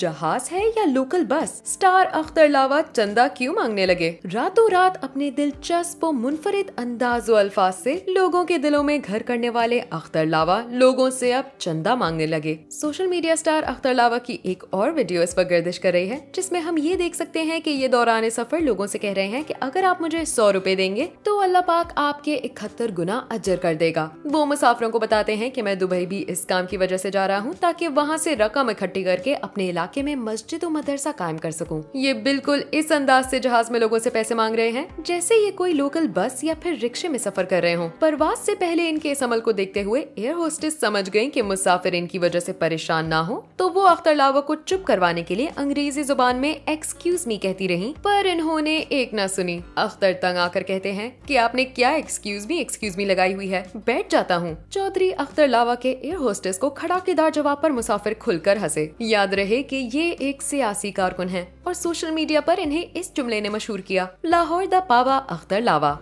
जहाज है या लोकल बस स्टार अख्तर लावा चंदा क्यों मांगने लगे रातों रात अपने दिलचस्प और मुनफरद अंदाज अल्फाज से लोगों के दिलों में घर करने वाले अख्तर लावा लोगों से अब चंदा मांगने लगे social media star Akhtar Lava की एक और वीडियो इस पर गर्दिश कर रही है जिसमे हम ये देख सकते हैं की ये दौरान सफर लोगो ऐसी कह रहे हैं की अगर आप मुझे सौ रूपए देंगे तो अल्लाह पाक आपके इकहत्तर गुना अजर कर देगा वो मुसाफरों को बताते हैं की मैं दुबई भी इस काम की वजह ऐसी जा रहा हूँ ताकि वहाँ ऐसी रकम इकट्ठी करके अपने इलाके में मस्जिद और मदरसा कायम कर सकूं। ये बिल्कुल इस अंदाज से जहाज में लोगों से पैसे मांग रहे हैं जैसे ये कोई लोकल बस या फिर रिक्शे में सफर कर रहे हों परवाज से पहले इनके इस अमल को देखते हुए एयर होस्टेस समझ गयी की मुसाफिर इनकी वजह ऐसी परेशान न हो तो वो अख्तर लावा को चुप करवाने के लिए अंग्रेजी जुबान में एक्सक्यूज मी कहती रही पर इन्होंने एक न सुनी अख्तर तंग आकर कहते हैं की आपने क्या एक्सक्यूज मी एक्सक्यूज मी लगाई हुई है बैठ जाता हूँ चौधरी अख्तर लावा के एयर होस्टेस को खड़ाकेदार जवाब पर मुसाफिर खुलकर हंसे याद रहे कि ये एक सियासी कारकुन हैं और सोशल मीडिया पर इन्हें इस जुमले ने मशहूर किया लाहौर द पावा अख्तर लावा